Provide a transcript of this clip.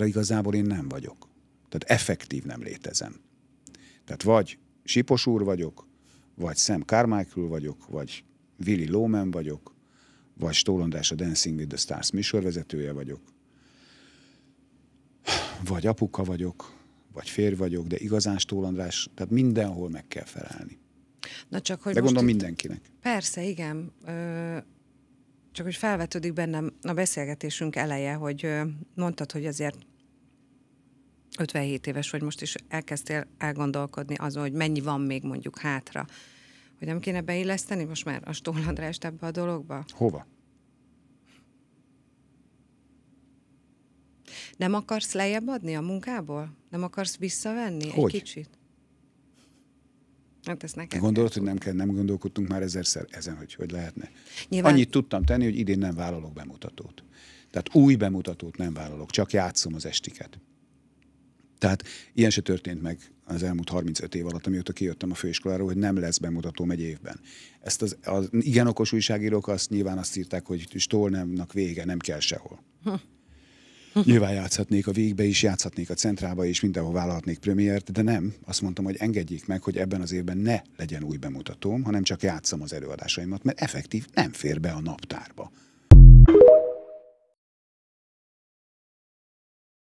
mert igazából én nem vagyok. Tehát effektív nem létezem. Tehát vagy Sipos úr vagyok, vagy Sam Carmichael vagyok, vagy Willy Lohman vagyok, vagy Stolondás a Dancing with the Stars műsorvezetője vagyok, vagy apuka vagyok, vagy férj vagyok, de igazán Stólondás, tehát mindenhol meg kell felelni. Na csak, hogy de gondolom itt... mindenkinek. Persze, igen. Ö, csak hogy felvetődik bennem a beszélgetésünk eleje, hogy ö, mondtad, hogy azért 57 éves vagy most is elkezdtél elgondolkodni azon, hogy mennyi van még mondjuk hátra, hogy nem kéne beilleszteni most már a Stól Andrást ebbe a dologba? Hova? Nem akarsz lejjebb adni a munkából? Nem akarsz visszavenni hogy? egy kicsit? Hát ez neked Gondolod, hogy nem kell, nem gondolkodtunk már ezerszer ezen, hogy hogy lehetne. Nyilván... Annyit tudtam tenni, hogy idén nem vállalok bemutatót. Tehát új bemutatót nem vállalok, csak játszom az estiket. Tehát ilyen se történt meg az elmúlt 35 év alatt, amióta kijöttem a főiskoláról, hogy nem lesz bemutatóm egy évben. Ezt az, az igen okos újságírók azt nyilván azt írták, hogy Stolnemnak vége, nem kell sehol. Hm. Nyilván játszhatnék a végbe is, játszhatnék a centrába is, mindenhol vállalhatnék premiért, de nem. Azt mondtam, hogy engedjék meg, hogy ebben az évben ne legyen új bemutatóm, hanem csak játszom az előadásaimat, mert effektív nem fér be a naptárba.